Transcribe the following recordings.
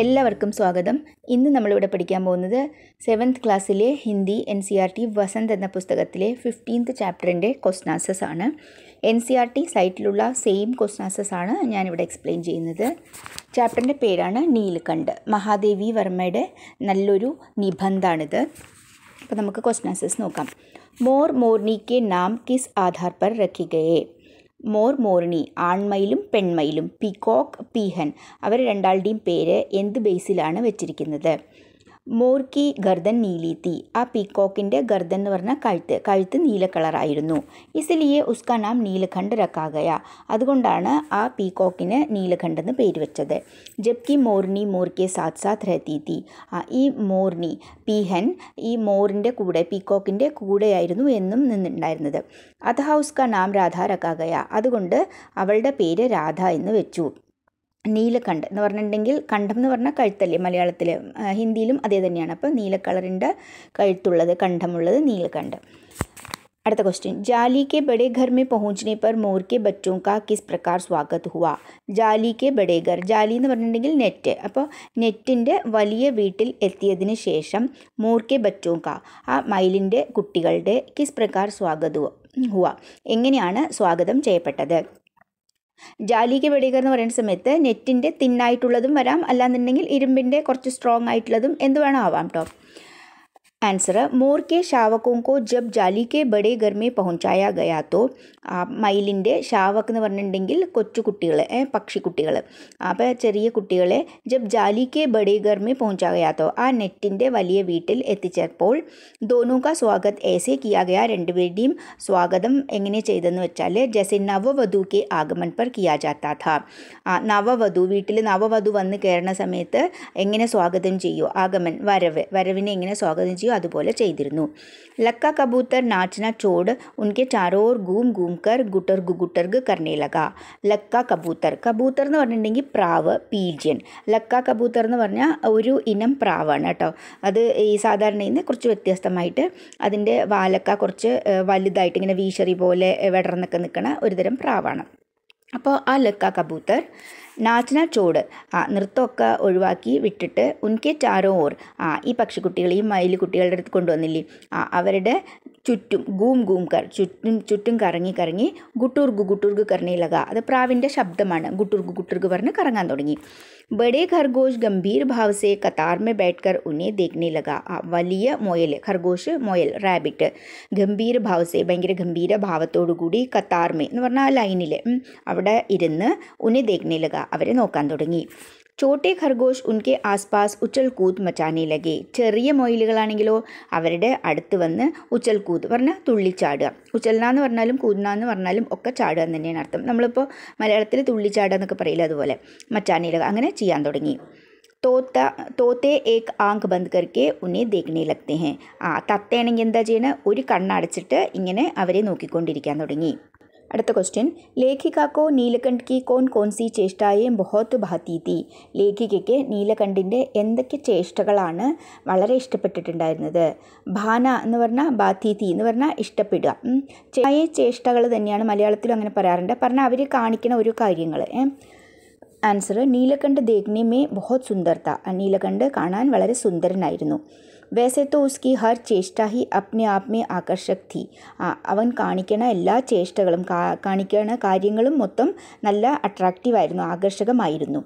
എല്ലാവർക്കും സ്വാഗതം ഇന്ന് നമ്മളിവിടെ പഠിക്കാൻ പോകുന്നത് സെവൻത് ക്ലാസ്സിലെ Hindi N C R T Vasant എന്ന പുസ്തകത്തിലെ ഫിഫ്റ്റീൻത്ത് ചാപ്റ്ററിൻ്റെ ക്വസ്റ്റനാസസ് ആണ് എൻ സി ആർ ടി സൈറ്റിലുള്ള സെയിം ക്വസ്റ്റനാസസ് ആണ് ഞാനിവിടെ എക്സ്പ്ലെയിൻ ചെയ്യുന്നത് ചാപ്റ്ററിൻ്റെ പേരാണ് നീലകണ്ഠ് മഹാദേവി വർമ്മയുടെ നല്ലൊരു നിബന്ധാണിത് അപ്പോൾ നമുക്ക് ക്വസ്റ്റനാസസ് നോക്കാം മോർ മോർണിക്ക് നാം കിസ് ആധാർ പർ രഖി മോർ മോർണി ആൺമയിലും പെൺമയിലും പികോക്ക് പീഹൻ അവർ രണ്ടാളുടെയും പേര് എന്ത് ബേസിലാണ് വെച്ചിരിക്കുന്നത് മോർക്കി ഗർദൻ നീലി തീ ആ പീക്കോക്കിൻ്റെ ഗർദൻ എന്ന് പറഞ്ഞ കഴുത്ത് കഴുത്ത് നീല കളറായിരുന്നു ഇസിലിയെ ഉസ്കാ നാം നീലഖണ്ഡ് രക്കാകയ അതുകൊണ്ടാണ് ആ പീക്കോക്കിന് നീലഖണ്ഡ് എന്ന് പേര് വെച്ചത് ജബ്കി മോർണി മോർക്കെ സാത് സാത് രഹത്തി ആ ഈ മോർണി പീഹൻ ഈ മോറിൻ്റെ കൂടെ പീക്കോക്കിൻ്റെ കൂടെയായിരുന്നു എന്നും നിന്നുണ്ടായിരുന്നത് അതഹ ഉസ്കാ നാം രാധ രക്കാകയ അതുകൊണ്ട് അവളുടെ പേര് രാധ എന്ന് വെച്ചു നീലക്കണ്ട് എന്ന് പറഞ്ഞിട്ടുണ്ടെങ്കിൽ കണ്ടം എന്ന് പറഞ്ഞാൽ കഴുത്തല്ലേ മലയാളത്തിൽ ഹിന്ദിയിലും അതേ തന്നെയാണ് അപ്പോൾ നീല കളറിൻ്റെ കഴുത്തുള്ളത് കണ്ടമുള്ളത് നീലക്കണ്ട് അടുത്ത ക്വസ്റ്റ്യൻ ജാലി के बड़े घर में पहुंचने पर मोर के बच्चों का किस प्रकार स्वागत हुआ जाली के बड़े घर ജാലി എന്ന് പറഞ്ഞിട്ടുണ്ടെങ്കിൽ നെറ്റ് അപ്പോൾ നെറ്റിൻ്റെ വലിയ വീട്ടിൽ എത്തിയതിന് ശേഷം മോർക്കെ ബറ്റോ കാ ആ മയിലിൻ്റെ കുട്ടികളുടെ കിസ് പ്രകാർ സ്വാഗത ഹുവ എങ്ങനെയാണ് സ്വാഗതം ചെയ്യപ്പെട്ടത് ജാലിക്ക് വെടികർ എന്ന് പറയുന്ന സമയത്ത് നെറ്റിൻ്റെ തിന്നായിട്ടുള്ളതും വരാം അല്ലാന്നുണ്ടെങ്കിൽ ഇരുമ്പിൻ്റെ കുറച്ച് സ്ട്രോങ് ആയിട്ടുള്ളതും എന്ത് വേണം ആവാം കേട്ടോ आंसर മോർ കെ ഷാവക്കോങ്കോ ജബ് ജാലി കെ ബഡേ ഗർമേ പഹുഞ്ചായ ഗയാ തോ മയിലിൻ്റെ ഷാവക്ക് എന്ന് പറഞ്ഞിട്ടുണ്ടെങ്കിൽ കൊച്ചുകുട്ടികൾ പക്ഷിക്കുട്ടികൾ അപ്പോൾ ചെറിയ കുട്ടികളെ ജബ് ജാലി കെ ബഡേ ഗർമേ പഹുഞ്ചായ തോ ആ നെറ്റിൻ്റെ വലിയ വീട്ടിൽ എത്തിച്ചപ്പോൾ ദോനുക സ്വാഗത് ഏസെ കിയാകയ രണ്ടുപേരുടെയും സ്വാഗതം എങ്ങനെ ചെയ്തെന്ന് വെച്ചാൽ ജെസെ നവവധു കെ ആഗമൻ പർ കിയാ ജാത്താ ഥാ നവവധു വീട്ടിൽ നവവധു വന്ന് കയറുന്ന സമയത്ത് എങ്ങനെ സ്വാഗതം ചെയ്യുമോ ആഗമൻ വരവ് വരവിനെ എങ്ങനെ സ്വാഗതം ചെയ്യുമോ റാഞ്ചിയും അതുപോലെ ചെയ്തിരുന്നു ലക്ക കബൂത്തർ നാച്ചന ചോട് ഉൻകെ ചാരോർ ഗൂം ഗൂം കർ ഗുട്ടർഗു ഗുട്ടർഗ് കർണേ ലക ലക്ക കബൂത്തർ കബൂത്തർ എന്ന് പറഞ്ഞിട്ടുണ്ടെങ്കിൽ പ്രാവ് പീജ്യൻ ലക്ക കബൂത്തർ എന്ന് പറഞ്ഞാൽ ഒരു ഇനം പ്രാവാണ് കേട്ടോ അത് ഈ സാധാരണയിൽ നിന്ന് കുറച്ച് വ്യത്യസ്തമായിട്ട് അതിൻ്റെ വാലക്ക കുറച്ച് വലുതായിട്ട് ഇങ്ങനെ വീശറി പോലെ വെടർന്നൊക്കെ നിൽക്കുന്ന ഒരുതരം പ്രാവാണ് അപ്പോൾ ആ ലക്ക കബൂത്തർ നാച്ചന ചോട് ആ നൃത്തമൊക്കെ ഒഴിവാക്കി വിട്ടിട്ട് ഉൻകെ ചാരോ ഓർ ആ ഈ പക്ഷിക്കുട്ടികളെയും ഈ മയിൽ കുട്ടികളുടെ അടുത്ത് കൊണ്ടുവന്നില്ലേ ആ അവരുടെ ചുറ്റും ഗൂം ഗൂം കർ ചുറ്റും ചുറ്റും കറങ്ങി കറങ്ങി ഗുട്ടൂർഗു ഗുട്ടൂർഗ് കറങ്ങി ലക അത് പ്രാവിൻ്റെ ശബ്ദമാണ് ഗുട്ടൂർഗു ഗുട്ടൂർഗ് പറഞ്ഞ് കറങ്ങാൻ തുടങ്ങി ബഡേ ഖർഗോഷ് ഗംഭീർ ഭാവസെ കത്താർമേ ബൈഠ്കർ ഉന്നെ ദേഖ്നെ ലക ആ വലിയ മൊയൽ ഖർഗോഷ് മൊയൽ റാബിറ്റ് ഗംഭീർ ഭാവസെ ഭയങ്കര ഗംഭീര ഭാവത്തോടുകൂടി കത്താർമെ എന്ന് പറഞ്ഞാൽ ആ ലൈനിൽ അവിടെ ഇരുന്ന് ഉന്നെ ദേഖ്നെ ലക അവരെ നോക്കാൻ തുടങ്ങി ചോട്ടെ ഖർഗോഷ് ഉൻകെ ആസ്പാസ് കൂത്ത് മച്ചാനെ ലഗേ ചെറിയ മൊയിലുകളാണെങ്കിലോ അവരുടെ അടുത്ത് വന്ന് കൂത്ത് പറഞ്ഞാൽ തുള്ളിച്ചാടുക ഉച്ചൽന എന്ന് പറഞ്ഞാലും കൂതുന്ന എന്ന് പറഞ്ഞാലും ഒക്കെ ചാടുക എന്ന് തന്നെയാണ് അർത്ഥം നമ്മളിപ്പോൾ മലയാളത്തിൽ തുള്ളിച്ചാടുക എന്നൊക്കെ പറയില്ല അതുപോലെ മച്ചാനെ ലഗ അങ്ങനെ ചെയ്യാൻ തുടങ്ങി തോത്ത തോത്തെ ഏക്ക് ആങ്ക് ബന്ദ് കർക്കെ ഉന്നെ ദേഖനെ ലഗ്തേ ഹേ ആ തത്തയാണെങ്കിൽ എന്താ ചെയ്യണേ ഒരു കണ്ണടച്ചിട്ട് ഇങ്ങനെ അവരെ നോക്കിക്കൊണ്ടിരിക്കാൻ തുടങ്ങി അടുത്ത ക്വസ്റ്റ്യൻ ലേഖികാക്കോ നീലകണ്ഠ് കി കോൺ കോൺസി ചേഷ്ടായെ ബഹോത്ത് ഭാതീതി ലേഖികയ്ക്ക് നീലകണ്ഠിൻ്റെ എന്തൊക്കെ ചേഷ്ടകളാണ് വളരെ ഇഷ്ടപ്പെട്ടിട്ടുണ്ടായിരുന്നത് ഭാന എന്ന് പറഞ്ഞാൽ ബാധീതി എന്ന് പറഞ്ഞാൽ ഇഷ്ടപ്പെടുക ചായ ചേഷ്ടകൾ തന്നെയാണ് മലയാളത്തിലും അങ്ങനെ പറയാറുണ്ട് പറഞ്ഞാൽ അവർ കാണിക്കുന്ന ഒരു കാര്യങ്ങൾ ആൻസർ നീലകണ്ഠ് ദേഖ്നെ മേ ബഹോത് സുന്ദർത്ത നീലകണ്ഠ് കാണാൻ വളരെ സുന്ദരനായിരുന്നു വേസെ തോ उसकी ഹർ ചേഷ്ട ഹി അപ്നെ ആപ്മേ ആകർഷക് തി അവൻ കാണിക്കണ എല്ലാ ചേഷ്ടകളും കാണിക്കണ കാര്യങ്ങളും മൊത്തം നല്ല അട്രാക്റ്റീവായിരുന്നു ആകർഷകമായിരുന്നു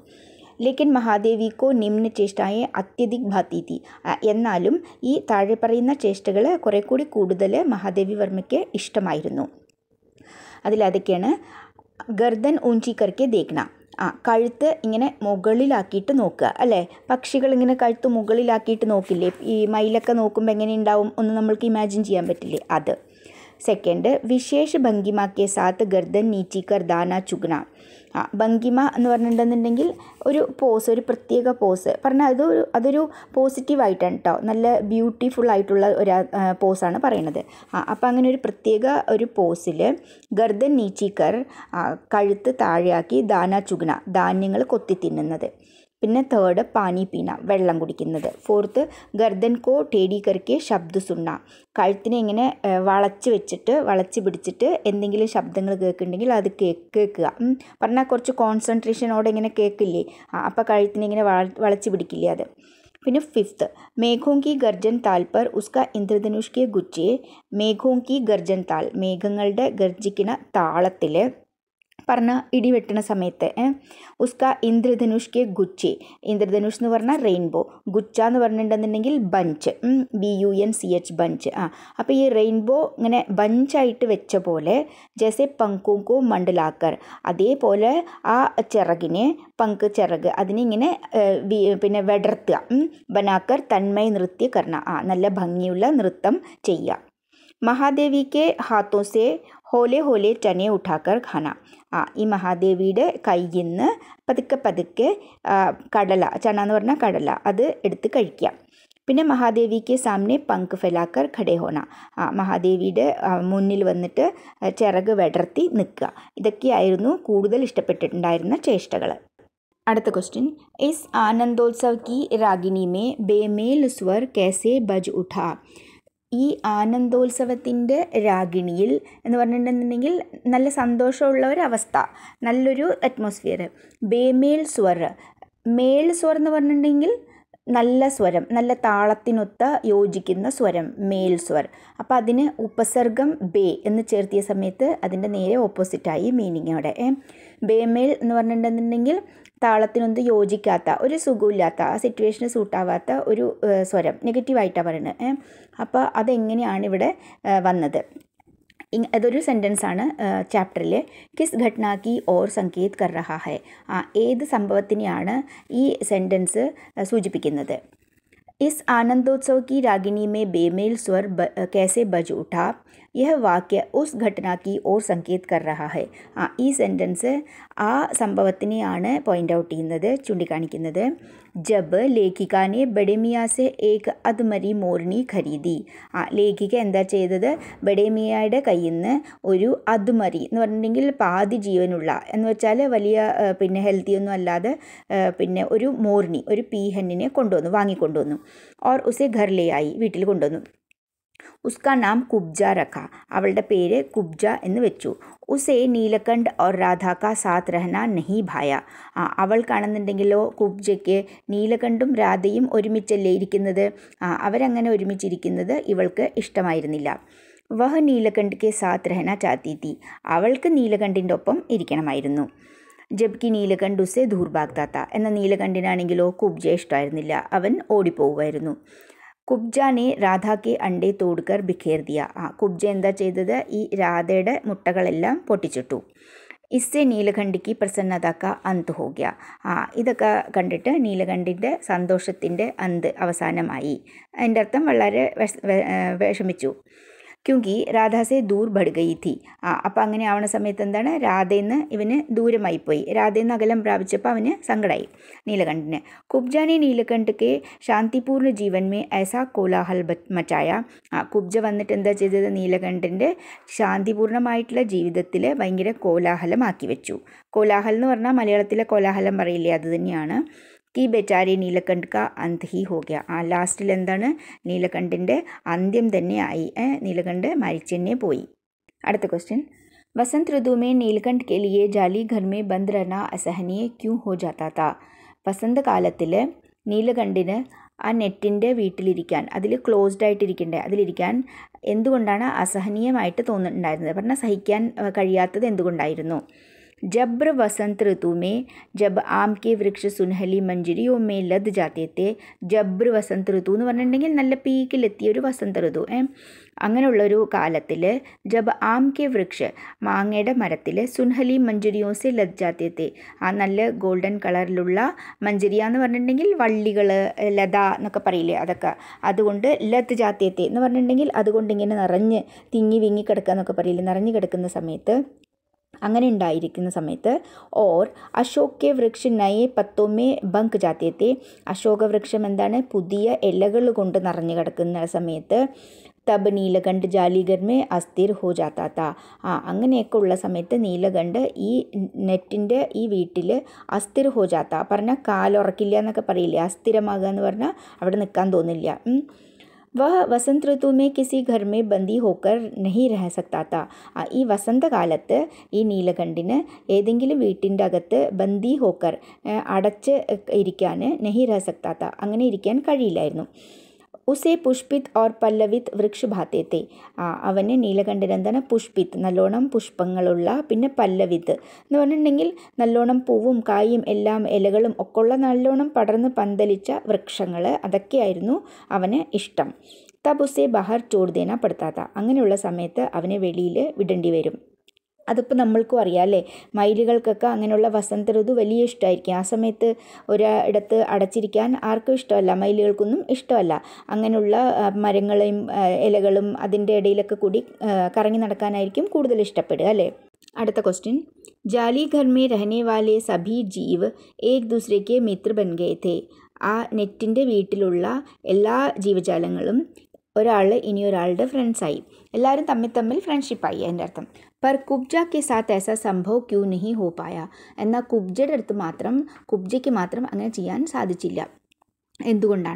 ലേക്കിൻ മഹാദേവിക്കോ നിമ്ന ചേഷ്ടയെ അത്യധിക് ഭാത്തീതി എന്നാലും ഈ താഴെ പറയുന്ന ചേഷ്ടകൾ കുറെ കൂടി കൂടുതൽ മഹാദേവി വർമ്മയ്ക്ക് ഇഷ്ടമായിരുന്നു അതിലതൊക്കെയാണ് ഗർദൻ ഊഞ്ചി കർക്കെ ദേഖണ ആ കഴുത്ത് ഇങ്ങനെ മുകളിലാക്കിയിട്ട് നോക്കുക അല്ലേ പക്ഷികളിങ്ങനെ കഴുത്ത് മുകളിലാക്കിയിട്ട് നോക്കില്ലേ ഈ മയിലൊക്കെ നോക്കുമ്പോൾ എങ്ങനെ ഉണ്ടാവും ഒന്ന് നമ്മൾക്ക് ഇമാജിൻ ചെയ്യാൻ പറ്റില്ലേ അത് സെക്കൻഡ് വിശേഷ ഭംഗിമാക്കിയ സാത്ത് ഗർദൻ നീച്ചിക്കർ ദാന ചുഗ്ന ആ ഭംഗിമ എന്ന് പറഞ്ഞിട്ടുണ്ടെന്നുണ്ടെങ്കിൽ ഒരു പോസ് ഒരു പ്രത്യേക പോസ് പറഞ്ഞാൽ അതൊരു അതൊരു പോസിറ്റീവായിട്ടാണ് കേട്ടോ നല്ല ബ്യൂട്ടിഫുൾ ആയിട്ടുള്ള ഒരു പോസാണ് പറയുന്നത് ആ അപ്പോൾ അങ്ങനെ ഒരു പ്രത്യേക ഒരു പോസിൽ ഗർദൻ നീച്ചിക്കർ കഴുത്ത് താഴെയാക്കി ദാന ചുഗ്ന ധാന്യങ്ങൾ കൊത്തി തിന്നുന്നത് പിന്നെ തേർഡ് പാനി പീന വെള്ളം കുടിക്കുന്നത് ഫോർത്ത് ഗർദൻ കോ ടേഡി കറിക്ക് ശബ്ദ സുണ്ണ കഴുത്തിനെ ഇങ്ങനെ വളച്ച് വെച്ചിട്ട് വളച്ച് പിടിച്ചിട്ട് എന്തെങ്കിലും ശബ്ദങ്ങൾ കേൾക്കുന്നുണ്ടെങ്കിൽ അത് കേൾക്കുക പറഞ്ഞാൽ കുറച്ച് കോൺസെൻട്രേഷനോടെ ഇങ്ങനെ കേൾക്കില്ലേ അപ്പോൾ കഴുത്തിനെ ഇങ്ങനെ വളച്ച് പിടിക്കില്ലേ അത് പിന്നെ ഫിഫ്ത്ത് മേഘോം കി ഗർജൻ താൽ ഉസ്ക ഇന്ദ്രധനുഷ്കിയ ഗുച്ചിയെ മേഘോം കി ഗർജൻ താൽ മേഘങ്ങളുടെ ഗർജിക്കുന്ന താളത്തിൽ പറഞ്ഞ ഇടി വെട്ടുന്ന സമയത്ത് ഉസ്ക ഇന്ദ്രധനുഷ് കെ ഗുച്ചി ഇന്ദ്രധനുഷ് എന്ന് പറഞ്ഞാൽ റെയിൻബോ ഗുച്ച എന്ന് പറഞ്ഞിട്ടുണ്ടെന്നുണ്ടെങ്കിൽ bunch B U N C H bunch ആ അപ്പോൾ ഈ റെയിൻബോ ഇങ്ങനെ ബഞ്ചായിട്ട് വെച്ച പോലെ ജെസെ പങ്കുങ്കോ മണ്ഡലാക്കർ അതേപോലെ ആ ചിറകിനെ പങ്ക് ചിറക് അതിനിങ്ങനെ പിന്നെ വെടർത്തുക ബനാക്കർ തന്മയ നൃത്യ കർണ ആ നല്ല ഭംഗിയുള്ള നൃത്തം ചെയ്യുക മഹാദേവിക്ക് ഹാത്തോസെ ഹോലെ ഹോലെ ടനെ ഉഠാക്കർ ഖാന ആ ഈ മഹാദേവിയുടെ കയ്യിൽ നിന്ന് പതുക്കെ പതുക്കെ കടല ചണ എന്ന് പറഞ്ഞാൽ കടല അത് എടുത്ത് കഴിക്കുക പിന്നെ മഹാദേവിക്ക് സാമനെ പങ്ക് ഫലാക്കർ ഫെലാക്കർ ഹോണ ആ മഹാദേവിയുടെ മുന്നിൽ വന്നിട്ട് ചിറക് വിടർത്തി നിൽക്കുക ഇതൊക്കെയായിരുന്നു കൂടുതൽ ഇഷ്ടപ്പെട്ടിട്ടുണ്ടായിരുന്ന ചേഷ്ടകൾ അടുത്ത ക്വസ്റ്റ്യൻ ഇസ് ആനന്ദോത്സവ് കി രാഗിനി മേ ബേമേൽ സ്വർ കേസെ ബജ് ഉഠാ ഈ ആനന്ദോത്സവത്തിൻ്റെ രാഗിണിയിൽ എന്ന് പറഞ്ഞിട്ടുണ്ടെന്നുണ്ടെങ്കിൽ നല്ല സന്തോഷമുള്ള ഒരു അവസ്ഥ നല്ലൊരു അറ്റ്മോസ്ഫിയർ ബേമേൽ സ്വർ മേൽ സ്വർ എന്ന് പറഞ്ഞിട്ടുണ്ടെങ്കിൽ നല്ല സ്വരം നല്ല താളത്തിനൊത്ത യോജിക്കുന്ന സ്വരം മേൽ സ്വർ അപ്പോൾ അതിന് ഉപസർഗം ബേ എന്ന് ചേർത്തിയ സമയത്ത് അതിൻ്റെ നേരെ ഓപ്പോസിറ്റായി മീനിങ് അവിടെ ബേമേൽ എന്ന് പറഞ്ഞിട്ടുണ്ടെന്നുണ്ടെങ്കിൽ താളത്തിനൊന്നും യോജിക്കാത്ത ഒരു സുഖമില്ലാത്ത ആ സിറ്റുവേഷന് സൂട്ടാവാത്ത ഒരു സ്വരം നെഗറ്റീവായിട്ടാണ് പറയുന്നത് അപ്പോൾ അതെങ്ങനെയാണ് ഇവിടെ വന്നത് അതൊരു സെൻറ്റൻസാണ് ചാപ്റ്ററിൽ കിസ് ഘട്ടനാക്കി ഓർ സംഗീത് കർ ഹെ ആ ഏത് സംഭവത്തിനെയാണ് ഈ സെൻറ്റൻസ് സൂചിപ്പിക്കുന്നത് इस आनंदोत्सव की रागिनी में बेमेल स्वर ब, कैसे बज उठा यह वाक्य उस घटना की ओर संकेत कर रहा है ആ ഈ സെൻറ്റൻസ് ആ സംഭവത്തിനെയാണ് പോയിൻ്റ് ഔട്ട് ചെയ്യുന്നത് ചൂണ്ടിക്കാണിക്കുന്നത് ജബ് ലേഖിക്കാനെ ബഡേമിയാസെ ഏക് അതുമരി മോർണി ഖരീദി ആ ലേഖിക എന്താ ചെയ്തത് ബഡേമിയയുടെ കയ്യിൽ നിന്ന് ഒരു അതുമരി എന്ന് പറഞ്ഞിട്ടുണ്ടെങ്കിൽ പാതി ജീവനുള്ള എന്ന് വെച്ചാൽ വലിയ പിന്നെ ഹെൽത്തി ഒന്നും അല്ലാതെ പിന്നെ ഒരു മോർണി ഒരു പീഹന്നിനെ കൊണ്ടുവന്നു വാങ്ങിക്കൊണ്ടുവന്നു ഓർ ഉസെ ഘർലയായി വീട്ടിൽ കൊണ്ടുവന്നു ഉസ്ക നാം കുബ്ജ രഖ അവളുടെ പേര് കുബ്ജ എന്ന് വെച്ചു ഉസേ നീലകണ്ഠ് ഓർ രാധാക്ക സാത്ത് രഹന നഹി ഭായ അവൾക്കാണെന്നുണ്ടെങ്കിലോ കുബ്ജയ്ക്ക് നീലകണ്ഠും രാധയും ഒരുമിച്ചല്ലേ ഇരിക്കുന്നത് അവരങ്ങനെ ഒരുമിച്ചിരിക്കുന്നത് ഇവൾക്ക് ഇഷ്ടമായിരുന്നില്ല വഹ് നീലകണ്ഠ്ക്ക് സാത്ത് രഹന ചാത്തി തീ അവൾക്ക് നീലകണ്ഠിൻ്റെ ഒപ്പം ഇരിക്കണമായിരുന്നു ജബ്കി നീലകണ്ഠ് ഉസേ ദൂർഭാഗ്ദാത്ത എന്ന നീലകണ്ഠിനാണെങ്കിലോ കുബ്ജയെ ഇഷ്ടമായിരുന്നില്ല അവൻ ഓടിപ്പോവുമായിരുന്നു കുബ്ജ ने രാധയ്ക്ക് അണ്ടേ തോടുക്കർ ബിഖേർ ദിയ ആ കുബ്ജ എന്താ ചെയ്തത് ഈ രാധയുടെ മുട്ടകളെല്ലാം പൊട്ടിച്ചിട്ടു ഇസ്സെ നീലകണ്ഠിക്ക് പ്രസന്നതക്ക അന്ത് ഹോഗ്യ ആ ഇതൊക്കെ കണ്ടിട്ട് നീലകണ്ഠിൻ്റെ സന്തോഷത്തിൻ്റെ അന്ത് അവസാനമായി അതിൻ്റെ അർത്ഥം വളരെ വിഷമിച്ചു ക്യൂങ്കി രാധാസെ ദൂർ ഭടുകയിത്തി ആ അപ്പം അങ്ങനെ ആവണ സമയത്ത് എന്താണ് രാധയിന്ന് ഇവന് ദൂരമായി പോയി രാധയെന്ന് അകലം പ്രാപിച്ചപ്പോൾ അവന് സങ്കടമായി നീലകണ്ഠിന് കുബ്ജാനെ നീലകണ്ഠക്ക് ശാന്തിപൂർണ്ണ ജീവൻമേ മേ കോലാഹൽ മറ്റായ ആ കുബ്ജ വന്നിട്ട് എന്താ ചെയ്തത് നീലകണ്ഠൻ്റെ ശാന്തിപൂർണമായിട്ടുള്ള ജീവിതത്തിൽ ഭയങ്കര കോലാഹലമാക്കി വെച്ചു കോലാഹൽ എന്ന് പറഞ്ഞാൽ മലയാളത്തിലെ കോലാഹലം പറയില്ലേ അത് തന്നെയാണ് കി ബെറ്റാരി നീലകണ്ഠ അന്ത് ഹി ഹോഗ്യ ആ ലാസ്റ്റിൽ എന്താണ് നീലകണ്ഠൻ്റെ അന്ത്യം തന്നെ ആയി നീലകണ്ഠ് മരിച്ചു തന്നെ പോയി അടുത്ത ക്വസ്റ്റ്യൻ वसंत ഋതുമേ में नीलकंठ के लिए जाली घर में बंद रहना असहनीय क्यों हो जाता था വസന്തകാലത്തിൽ നീലകണ്ഠിന് ആ നെറ്റിൻ്റെ വീട്ടിലിരിക്കാൻ അതിൽ ക്ലോസ്ഡ് ആയിട്ടിരിക്കണ്ടേ അതിലിരിക്കാൻ എന്തുകൊണ്ടാണ് അസഹനീയമായിട്ട് തോന്നുന്നുണ്ടായിരുന്നത് പറഞ്ഞാൽ സഹിക്കാൻ കഴിയാത്തത് എന്തുകൊണ്ടായിരുന്നു जब्र वसंत ऋतु में जब आम के वृक्ष सुनहली മഞ്ജരിയോ में लद जाते थे जब्र वसंत എന്ന് പറഞ്ഞിട്ടുണ്ടെങ്കിൽ നല്ല പീക്കിലെത്തിയ ഒരു വസന്ത ഋതു അങ്ങനെയുള്ളൊരു കാലത്തിൽ ജബ് ആം കെ വൃക്ഷ് മാങ്ങയുടെ മരത്തിൽ സുൻഹലി മഞ്ജരിയോസെ ലത് ജാത്യത്തെ ആ നല്ല ഗോൾഡൻ കളറിലുള്ള മഞ്ജരിയ എന്ന് പറഞ്ഞിട്ടുണ്ടെങ്കിൽ വള്ളികൾ ലത എന്നൊക്കെ പറയില്ലേ അതൊക്കെ അതുകൊണ്ട് ലത് ജാത്യത്തെ എന്ന് പറഞ്ഞിട്ടുണ്ടെങ്കിൽ അതുകൊണ്ട് ഇങ്ങനെ നിറഞ്ഞ് തിങ്ങി വിങ്ങി കിടക്കുക എന്നൊക്കെ പറയില്ലേ നിറഞ്ഞു കിടക്കുന്ന സമയത്ത് അങ്ങനെ ഉണ്ടായിരിക്കുന്ന സമയത്ത് ഓർ അശോക് വൃക്ഷ നയെ പത്തോമേ ബങ്ക് ജാത്തിയെത്തി അശോക വൃക്ഷം എന്താണ് പുതിയ ഇലകൾ കൊണ്ട് നിറഞ്ഞു കിടക്കുന്ന സമയത്ത് തബ് നീലകണ്ഠ് ജാലിഗർമേ അസ്ഥിർ ഹോ ജാത്താത്ത ആ അങ്ങനെയൊക്കെ ഉള്ള സമയത്ത് നീലകണ്ഠ് ഈ നെറ്റിൻ്റെ ഈ വീട്ടിൽ അസ്ഥിർ ഹോ ജാത്ത പറഞ്ഞാൽ കാലുറക്കില്ല എന്നൊക്കെ പറയില്ലേ അസ്ഥിരമാകുക എന്ന് പറഞ്ഞാൽ അവിടെ നിൽക്കാൻ തോന്നില്ല वह वसंत ऋतु में किसी घर में बंदी होकर नहीं रह सकത്താത്ത ഈ വസന്തകാലത്ത് ഈ നീലകണ്ഠിന് ഏതെങ്കിലും വീട്ടിൻ്റെ അകത്ത് ബന്ദി ഹോക്കർ അടച്ച് ഇരിക്കാൻ നെഹി രഹസക്താത്ത അങ്ങനെ ഇരിക്കാൻ കഴിയില്ലായിരുന്നു ഉസെ പുഷ്പിത് ഓർ പല്ലവിത് വൃക്ഷ് ഭാത്തേത്തെ ആ അവന് നീലകണ്ഠൻ എന്താണ് പുഷ്പിത് നല്ലോണം പുഷ്പങ്ങളുള്ള പിന്നെ പല്ലവിത്ത് എന്ന് പറഞ്ഞിട്ടുണ്ടെങ്കിൽ നല്ലോണം പൂവും കായും എല്ലാം ഇലകളും ഒക്കെ ഉള്ള നല്ലോണം പടർന്ന് പന്തലിച്ച വൃക്ഷങ്ങൾ അതൊക്കെയായിരുന്നു അവന് ഇഷ്ടം തബുസെ ബഹർ ചോർദേന പെടുത്താത്ത അങ്ങനെയുള്ള സമയത്ത് അവനെ വെളിയിൽ വിടേണ്ടി വരും അതിപ്പോൾ നമ്മൾക്കും അറിയാം അല്ലേ മയിലുകൾക്കൊക്കെ അങ്ങനെയുള്ള വസന്ത ഋതു വലിയ ഇഷ്ടമായിരിക്കും ആ സമയത്ത് ഒരിടത്ത് അടച്ചിരിക്കാൻ ആർക്കും ഇഷ്ടമല്ല മയിലുകൾക്കൊന്നും ഇഷ്ടമല്ല അങ്ങനെയുള്ള മരങ്ങളെയും ഇലകളും അതിൻ്റെ ഇടയിലൊക്കെ കൂടി കറങ്ങി നടക്കാനായിരിക്കും കൂടുതൽ ഇഷ്ടപ്പെടുക അല്ലേ അടുത്ത ക്വസ്റ്റ്യൻ ജാലി ഘർ രഹനെ വാലെ സഭി ജീവ് ഏക് ദൂസരയ്ക്ക് മിത്ര ബൻ ആ നെറ്റിൻ്റെ വീട്ടിലുള്ള എല്ലാ ജീവജാലങ്ങളും ഒരാൾ ഇനി ഒരാളുടെ ഫ്രണ്ട്സായി എല്ലാവരും തമ്മിൽ തമ്മിൽ ഫ്രണ്ട്ഷിപ്പായി അതിൻ്റെ അർത്ഥം पर कुब्जा के साथ ऐसा संभव क्यों नहीं हो पाया एना कुब्जे मात्रम कुब्जे के मात्रम अगर चीन साधचिल्ला एंकोटा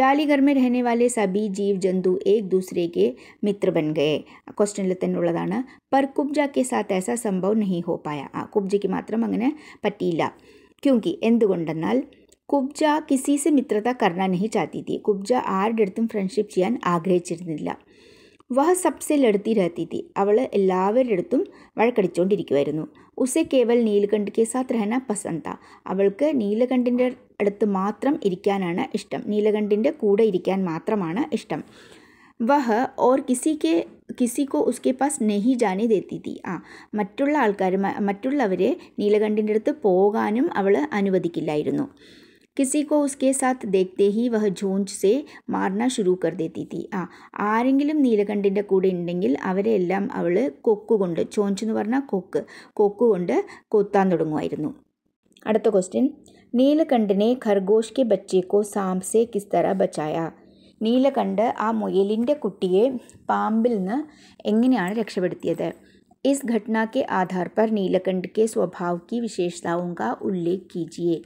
जाली घर में रहने वाले सभी जीव जंतु एक दूसरे के मित्र बन गए क्वस्टन पर कुब्जा के साथ ऐसा संभव नहीं हो पाया आ कुब्जे के मात्रम अगर पटी क्योंकि एंकोना कुब्जा किसी से मित्रता करना नहीं चाहती थी कुब्जा आरुम फ्रेंडशिप आग्रह വഹ സബ്സെ ലടുത്തി രഹത്തി അവൾ എല്ലാവരുടെ അടുത്തും വഴക്കടിച്ചുകൊണ്ടിരിക്കുമായിരുന്നു ഉസെ കേവൽ നീലകണ്ഠ് കെ സാത്ത് രഹന പസന്ത അവൾക്ക് നീലകണ്ഠിൻ്റെ അടുത്ത് മാത്രം ഇരിക്കാനാണ് ഇഷ്ടം നീലകണ്ഠിൻ്റെ കൂടെ ഇരിക്കാൻ മാത്രമാണ് ഇഷ്ടം വഹ ഓർ കിസി കെ കിസിക്കോ ഉസ്കെ പാസ് നെഹി ജാനി ദേത്തി തീ ആ മറ്റുള്ള ആൾക്കാർ മറ്റുള്ളവരെ നീലകണ്ഠിൻ്റെ അടുത്ത് പോകാനും അവൾ അനുവദിക്കില്ലായിരുന്നു किसी को उसके साथ देखते ही वह ജോഞ്ച് से मारना शुरू कर देती थी ആ ആരെങ്കിലും നീലകണ്ഠിൻ്റെ കൂടെ ഉണ്ടെങ്കിൽ അവരെല്ലാം അവൾ കൊക്കുകൊണ്ട് ചോഞ്ച് എന്ന് പറഞ്ഞാൽ കൊക്ക് കൊക്കുകൊണ്ട് കൊത്താൻ തുടങ്ങുമായിരുന്നു അടുത്ത ക്വസ്റ്റ്യൻ നീലകണ്ഠനെ ഖർഗോഷ് കെ ബച്ചേക്കോ സാംസെ കിസ് തറ ബച്ചായ നീലകണ്ഠ് ആ മുയലിൻ്റെ കുട്ടിയെ പാമ്പിൽ നിന്ന് എങ്ങനെയാണ് രക്ഷപ്പെടുത്തിയത് इस घटना के आधार पर नीलकंठ के स्वभाव की विशेषताओं का उल्लेख कीजिए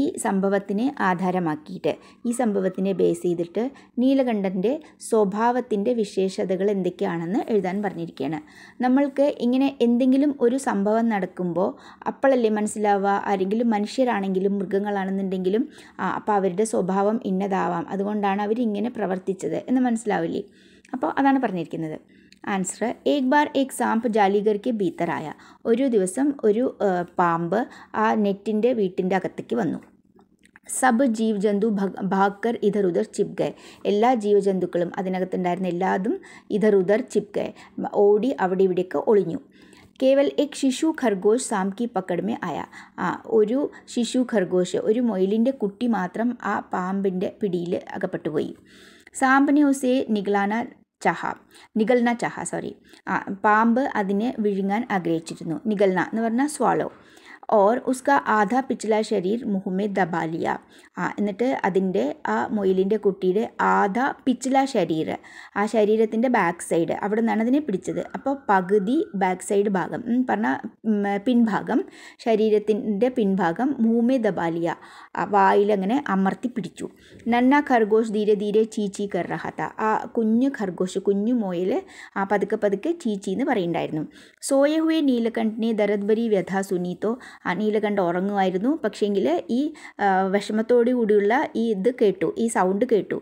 ഈ സംഭവത്തിനെ ആധാരമാക്കിയിട്ട് ഈ സംഭവത്തിനെ ബേസ് ചെയ്തിട്ട് നീലകണ്ഠൻ്റെ സ്വഭാവത്തിൻ്റെ വിശേഷതകൾ എന്തൊക്കെയാണെന്ന് എഴുതാൻ പറഞ്ഞിരിക്കുകയാണ് നമ്മൾക്ക് ഇങ്ങനെ എന്തെങ്കിലും ഒരു സംഭവം നടക്കുമ്പോൾ അപ്പോഴല്ലേ മനസ്സിലാവുക ആരെങ്കിലും മനുഷ്യരാണെങ്കിലും മൃഗങ്ങളാണെന്നുണ്ടെങ്കിലും അപ്പോൾ അവരുടെ സ്വഭാവം ഇന്നതാവാം അതുകൊണ്ടാണ് അവരിങ്ങനെ പ്രവർത്തിച്ചത് എന്ന് മനസ്സിലാവില്ലേ അപ്പോൾ അതാണ് പറഞ്ഞിരിക്കുന്നത് ആൻസർ ഏക് ബാർ ഏക് സാമ്പ് ജാലിഗർക്ക് ഭീത്തർ ആയ ഒരു ദിവസം ഒരു പാമ്പ് ആ നെറ്റിൻ്റെ വീട്ടിൻ്റെ അകത്തേക്ക് വന്നു സബ് ജീവ് ജന്തു ഭാക്കർ ഇധർ ഉദർ ചിപ്ഗെ എല്ലാ ജീവജന്തുക്കളും അതിനകത്തുണ്ടായിരുന്ന എല്ലാതും ഇധർ ഉദർ ചിപ്ഗെ ഓടി അവിടെ ഇവിടെയൊക്കെ ഒളിഞ്ഞു കേവൽ എക് ശിശു ഖർഗോഷ് സാംകി പക്കഡ്മേ ആയ ആ ഒരു ശിശു ഖർഗോഷ് ഒരു മൊയിലിൻ്റെ കുട്ടി മാത്രം ആ പാമ്പിൻ്റെ പിടിയിൽ അകപ്പെട്ടുപോയി സാമ്പിനെ ഉസേ നിഗ്ലാന ചഹ നിഗൽന ചഹ സോറി പാമ്പ് അതിനെ വിഴുങ്ങാൻ ആഗ്രഹിച്ചിരുന്നു നിഗൽന എന്ന് പറഞ്ഞാൽ സ്വാളോ और उसका ആധാ പിച്ചില ശരീർ മുഹമ്മേ ദബാലിയ ആ എന്നിട്ട് അതിൻ്റെ ആ മൊയിലിൻ്റെ കുട്ടിയുടെ ആധാ പിച്ചില ശരീരം ആ ശരീരത്തിൻ്റെ ബാക്ക് സൈഡ് അവിടെ നിന്നാണ് അതിനെ പിടിച്ചത് അപ്പോൾ പകുതി ബാക്ക് സൈഡ് ഭാഗം പറഞ്ഞാൽ പിൻഭാഗം ശരീരത്തിൻ്റെ പിൻഭാഗം മൂമേ ദബാലിയ വായിലങ്ങനെ അമർത്തി പിടിച്ചു നന്ന ഖർഗോഷ് ധീരെ ധീരെ ചീച്ചി കറഹത്ത ആ കുഞ്ഞു ഖർഗോഷ് കുഞ്ഞു മോയിൽ ആ പതുക്കെ പതുക്കെ ചീച്ചി എന്ന് പറയുന്നുണ്ടായിരുന്നു സോയഹുയെ നീലകണ്ഠിനെ ദരദ്ബരി വ്യഥ സുനീത്തോ നീലകണ്ഠ ഉറങ്ങുമായിരുന്നു പക്ഷേങ്കിൽ ഈ വിഷമത്തോടു കൂടിയുള്ള ഈ ഇത് കേട്ടു ഈ സൗണ്ട് കേട്ടു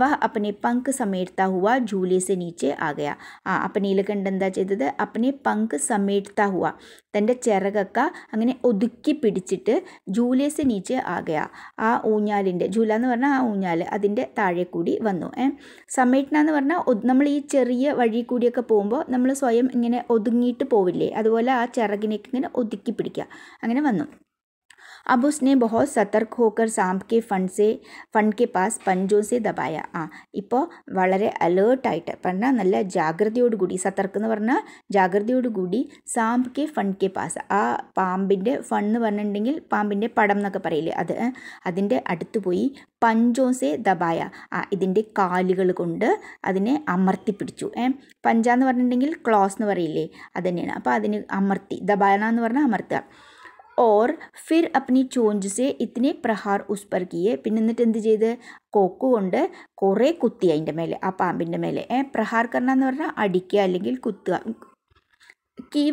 വ അപ്പനെ പങ്ക് സമേഴ്ത്ത ഹുവ ജൂലിയസ് നീച്ചെ ആകയാ ആ അപ്പം നീലകണ്ഠ എന്താ ചെയ്തത് അപ്പനെ പങ്ക് സമേഴ്ത്ത ഹുവ തൻ്റെ ചിറകൊക്കെ അങ്ങനെ ഒതുക്കി പിടിച്ചിട്ട് ജൂലിയസ് നീച്ച് ആകെയ ആ ഊഞ്ഞാലിൻ്റെ ജൂല എന്ന് പറഞ്ഞാൽ ആ ഊഞ്ഞാൽ അതിൻ്റെ താഴെ കൂടി വന്നു ഏ സമീട്ടന എന്ന് പറഞ്ഞാൽ നമ്മൾ ഈ ചെറിയ വഴി കൂടിയൊക്കെ പോകുമ്പോൾ നമ്മൾ സ്വയം ഇങ്ങനെ ഒതുങ്ങിയിട്ട് പോവില്ലേ അതുപോലെ ആ ചിറകിനേക്ക് ഇങ്ങനെ ഒതുക്കി പിടിക്കുക അങ്ങനെ വന്നു अब उसने बहुत सतर्क होकर सांप के फंड से ഫണ്ട് കെ പാസ് പഞ്ചോസെ ദബായ ആ ഇപ്പോൾ വളരെ അലേർട്ടായിട്ട് പറഞ്ഞാൽ നല്ല ജാഗ്രതയോടുകൂടി സതർക്ക് എന്ന് പറഞ്ഞാൽ ജാഗ്രതയോടുകൂടി സാമ്പ് കെ ഫണ്ട് കെ പാസ് ആ പാമ്പിൻ്റെ ഫണ്ട് എന്ന് പറഞ്ഞിട്ടുണ്ടെങ്കിൽ പാമ്പിൻ്റെ പടം എന്നൊക്കെ പറയില്ലേ അത് അതിൻ്റെ അടുത്ത് പോയി പഞ്ചോസെ ദബായ ആ ഇതിൻ്റെ കാലുകൾ കൊണ്ട് അതിനെ അമർത്തിപ്പിടിച്ചു ഏ പഞ്ച എന്ന് പറഞ്ഞിട്ടുണ്ടെങ്കിൽ ക്ലോസ് എന്ന് പറയില്ലേ അത് തന്നെയാണ് അപ്പോൾ അതിന് അമർത്തി ദബായന എന്ന് പറഞ്ഞാൽ അമർത്തുക ഓർ ഫിർ അപ്നി ചോഞ്ച് ഇത്തിനെ പ്രഹാർ ഉസ് പർ കിയെ പിന്നെ എന്നിട്ട് എന്ത് ചെയ്ത് കോക്ക് കൊണ്ട് കുറേ കുത്തി അതിൻ്റെ മേലെ ആ പാമ്പിൻ്റെ മേലെ ഏ പ്രഹാർ കർണ എന്ന് പറഞ്ഞാൽ അടിക്കുക അല്ലെങ്കിൽ കുത്തുക കി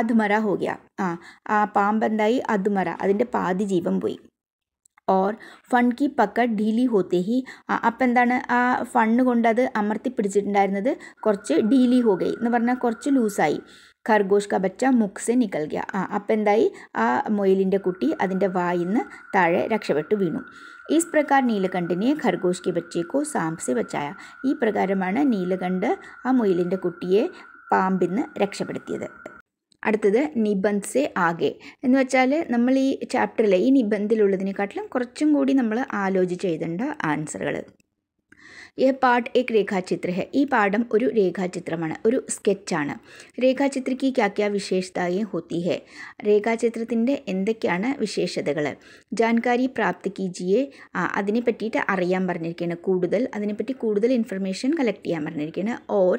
അധുമര ഹോകിയ ആ ആ പാമ്പ് എന്തായി അധുമര അതിൻ്റെ പാതി ജീവൻ പോയി ഓർ ഫൺ കി പക്ക ഡീലി ഹോത്തേ ഹി അപ്പം എന്താണ് ആ ഫണ്ണ് കൊണ്ട് അത് അമർത്തി പിടിച്ചിട്ടുണ്ടായിരുന്നത് കുറച്ച് ഡീലി ഹോകൈ എന്ന് പറഞ്ഞാൽ കുറച്ച് ലൂസായി ഖർഗോഷ് കബച്ച ബച്ച മുഖ് നിക്കൽ ഗ്യ ആ അപ്പം എന്തായി ആ മൊയിലിൻ്റെ കുട്ടി അതിൻ്റെ വായിൽ നിന്ന് താഴെ രക്ഷപ്പെട്ടു വീണു ഈസ് പ്രകാർ നീലകണ്ഠിനെ ഖർഗോഷ് കി ബച്ചേക്കോ സാമ്പ് ബച്ചായ ഈ പ്രകാരമാണ് നീലകണ്ഠ് ആ മൊയിലിൻ്റെ കുട്ടിയെ പാമ്പിന്ന് രക്ഷപ്പെടുത്തിയത് അടുത്തത് നിബന്ധ് ആകെ എന്ന് വെച്ചാൽ നമ്മൾ ഈ ചാപ്റ്ററിലെ ഈ നിബന്ധിലുള്ളതിനെക്കാട്ടിലും കുറച്ചും കൂടി നമ്മൾ ആലോചിച്ച് എഴുതേണ്ട ആൻസറുകൾ ഈ പാട്ട് ഏക് രേഖാചിത്ര ഹെ ഈ പാഠം ഒരു രേഖാചിത്രമാണ് ഒരു സ്കെച്ചാണ് രേഖാചിത്രയ്ക്ക് ക്യാ ക്യാ വിശേഷതയെ ഹോത്തി ഹെ രേഖാചിത്രത്തിൻ്റെ എന്തൊക്കെയാണ് വിശേഷതകൾ ജാൻകാരി പ്രാപ്തി കീജിയെ അതിനെ പറ്റിയിട്ട് അറിയാൻ പറഞ്ഞിരിക്കുകയാണ് കൂടുതൽ അതിനെപ്പറ്റി കൂടുതൽ ഇൻഫർമേഷൻ കളക്ട് ചെയ്യാൻ പറഞ്ഞിരിക്കുകയാണ് ഓർ